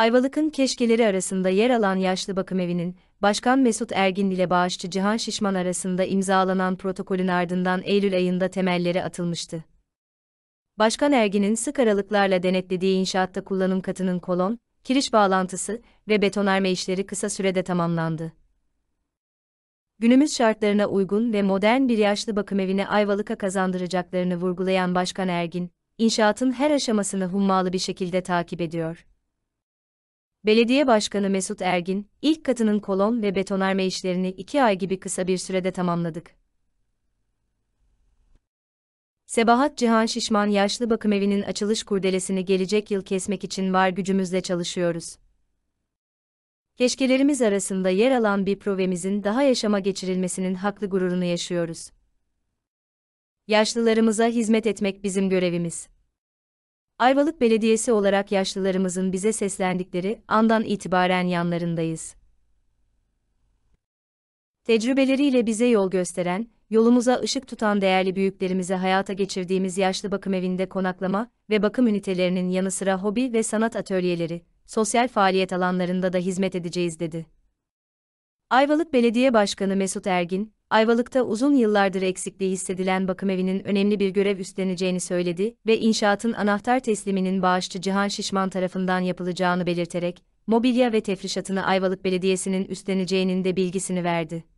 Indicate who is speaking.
Speaker 1: Ayvalık'ın keşkeleri arasında yer alan yaşlı bakım evinin, Başkan Mesut Ergin ile bağışçı Cihan Şişman arasında imzalanan protokolün ardından Eylül ayında temelleri atılmıştı. Başkan Ergin'in sık aralıklarla denetlediği inşaatta kullanım katının kolon, kiriş bağlantısı ve betonarme işleri kısa sürede tamamlandı. Günümüz şartlarına uygun ve modern bir yaşlı bakım evini Ayvalık'a kazandıracaklarını vurgulayan Başkan Ergin, inşaatın her aşamasını hummalı bir şekilde takip ediyor. Belediye Başkanı Mesut Ergin, ilk katının kolon ve betonarme işlerini iki ay gibi kısa bir sürede tamamladık. Sebahat Cihan Şişman Yaşlı Bakım Evi'nin açılış kurdelesini gelecek yıl kesmek için var gücümüzle çalışıyoruz. Keşkelerimiz arasında yer alan bir provemizin daha yaşama geçirilmesinin haklı gururunu yaşıyoruz. Yaşlılarımıza hizmet etmek bizim görevimiz. Ayvalık Belediyesi olarak yaşlılarımızın bize seslendikleri andan itibaren yanlarındayız. Tecrübeleriyle bize yol gösteren, yolumuza ışık tutan değerli büyüklerimize hayata geçirdiğimiz yaşlı bakım evinde konaklama ve bakım ünitelerinin yanı sıra hobi ve sanat atölyeleri, sosyal faaliyet alanlarında da hizmet edeceğiz dedi. Ayvalık Belediye Başkanı Mesut Ergin, Ayvalık'ta uzun yıllardır eksikliği hissedilen bakım evinin önemli bir görev üstleneceğini söyledi ve inşaatın anahtar tesliminin bağışçı Cihan Şişman tarafından yapılacağını belirterek, mobilya ve tefrişatını Ayvalık Belediyesi'nin üstleneceğinin de bilgisini verdi.